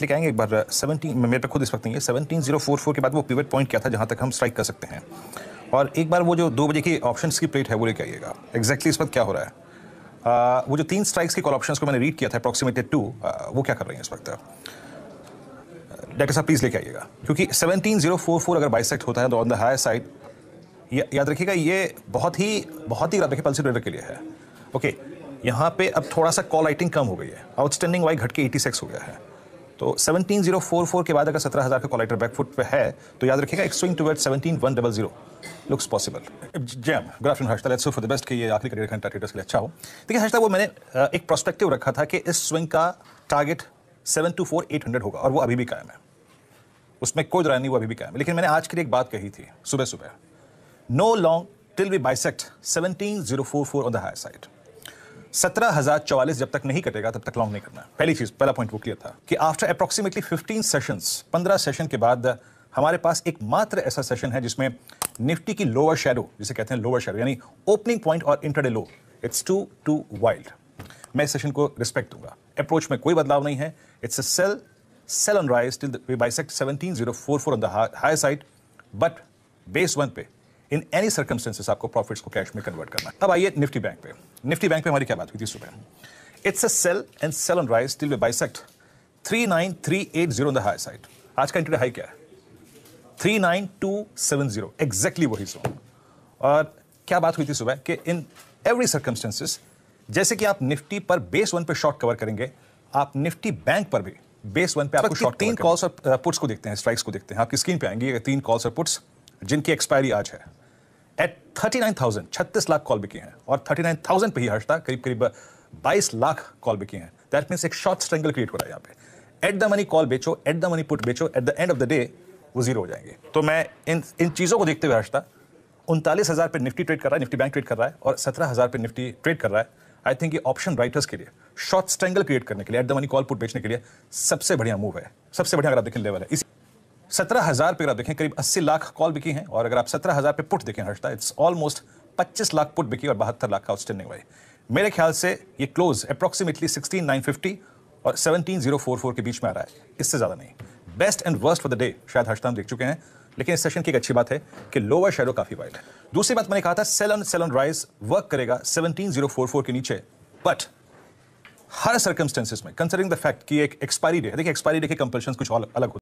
point लेके आएंगे एक बार सेवनटीन मेरे पे खुद इस वक्त नहीं है सेवनटीन जीरो फोर फोर के बाद वो पिवट पॉइंट क्या था जहाँ तक हम स्ट्राइक कर सकते हैं और एक बार वो जो दो बजे की ऑप्शन की प्लेट है वो लेके आइएगा एग्जैक्टली इस वक्त क्या हो रहा है आ, वो जो तीन स्ट्राइक्स के कॉल ऑप्शन को मैंने रीड किया था अप्रॉक्सीमेटली टू वो क्या कर रही है इस वक्त डॉक्टर साहब प्लीज़ लेके आइएगा क्योंकि सेवनटीन जीरो फोर फोर अगर बाइसेक्ट होता है तो ऑन द हायर साइड याद रखिएगा ये बहुत ही बहुत ही याद रखिए पल्सिटर के लिए है ओके यहाँ पे अब थोड़ा सा कॉल राइटिंग कम हो गई है आउटस्टैंडिंग वाई घट के एटी सिक्स हो गया है तो 17044 के बाद अगर 17000 का कॉलेक्टर बैकफुट पे है तो याद रखिएगा एक स्विंग डबल 17100 लुक्स पॉसिबल जैम good afternoon Harshta let's for the best कि ये आखिरी करियर घंटा ट्रेडर्स के लिए अच्छा हो देखिए हर्षता वो मैंने एक प्रोस्पेक्टिव रखा था कि इस स्विंग का टारगेट 724800 होगा और वो अभी भी कायम है उसमें कोई दुरान नहीं वो अभी भी कायम है लेकिन मैंने आज के लिए एक बात कही थी सुबह सुबह no long till we bisect four on the higher side सत्रह हजार चौवालीस जब तक नहीं कटेगा तब तक लॉन्ग नहीं करना पहली चीज पहला पॉइंट वो क्लियर था कि आफ्टर अप्रोक्सीमेटली फिफ्टीन सेशन पंद्रह सेशन के बाद हमारे पास एक मात्र ऐसा सेशन है जिसमें निफ्टी की लोअर शेडो जिसे कहते हैं लोअर शेडो यानी ओपनिंग पॉइंट और intraday low it's too too wild मैं इस सेशन को रिस्पेक्ट दूंगा अप्रोच में कोई बदलाव नहीं है it's a sell sell on rise till we bisect four on the high side but base one पे इन एनी सर्कमस्टेंसेस आपको प्रॉफिट्स को कैश में कन्वर्ट करना है अब आइए निफ्टी बैंक पे निफ्टी बैंक पे हमारी क्या बात हुई थी सुबह it's a sell and sell on rise till sect three nine three eight zero high side आज का इंटरडे हाई क्या है three nine two seven zero exactly वही जोन और क्या बात हुई थी सुबह कि इन एवरी सर्कमस्टेंसेस जैसे कि आप निफ्टी पर बेस वन पे शॉर्ट कवर करेंगे आप निफ्टी बैंक पर भी बेस वन पे आपको शॉर्ट मतलब तीन कॉल्स और पुट्स को देखते हैं स्ट्राइक्स को देखते हैं आपकी स्क्रीन पे आएंगे तीन कॉल्स और पुट्स जिनकी एक्सपायरी आज है एट थर्टी नाइन थाउजेंड छत्तीस लाख कॉल भी किए हैं और थर्टी नाइन थाउजेंड पर ही हर्षता करीब करीब बाईस लाख कॉल भी किए हैं दैट मीन्स एक शॉर्ट स्ट्रेंगल क्रिएट हो रहा है यहाँ पे एट द मनी कॉल बेचो एट द मनी पुट बेचो at the end of the day वो जीरो हो जाएंगे तो मैं इन इन चीज़ों को देखते हुए हर्षता उनतालीस हज़ार पर निफ्टी ट्रेड कर रहा है निफ्टी बैंक ट्रेड कर रहा है और सत्रह हज़ार पर निफ्टी ट्रेड कर रहा है आई थिंक ये ऑप्शन राइटर्स के लिए शॉर्ट स्ट्रेंगल क्रिएट करने के लिए at the money call put बेचने के लिए सबसे बढ़िया मूव है सबसे बढ़िया अगर आप देखें लेवल है इसी सत्रह हज़ार पे अगर आप देखें करीब अस्सी लाख कॉल बिकी हैं और अगर आप सत्रह हज़ार पे पुट देखें हर्षता इट्स ऑलमोस्ट पच्चीस लाख पुट बिकी और बहत्तर लाख का आउटस्टैंडिंग हुआ मेरे ख्याल से ये close approximately sixteen nine fifty और सेवनटीन जीरो फोर फोर के बीच में आ रहा है इससे ज़्यादा नहीं best and worst for the day शायद हर्षता हम देख चुके हैं लेकिन इस सेशन की एक अच्छी बात है कि लोअर शेडो काफ़ी वाइड है दूसरी बात मैंने कहा था sell on sell on rise work करेगा सेवनटीन फोर के नीचे बट हर सर्कमस्टेंसेज में कंसिडरिंग द फैक्ट कि एक एक्सपायरी डे देखिए एक्सपायरी डे के कंपल्शन कुछ अलग होते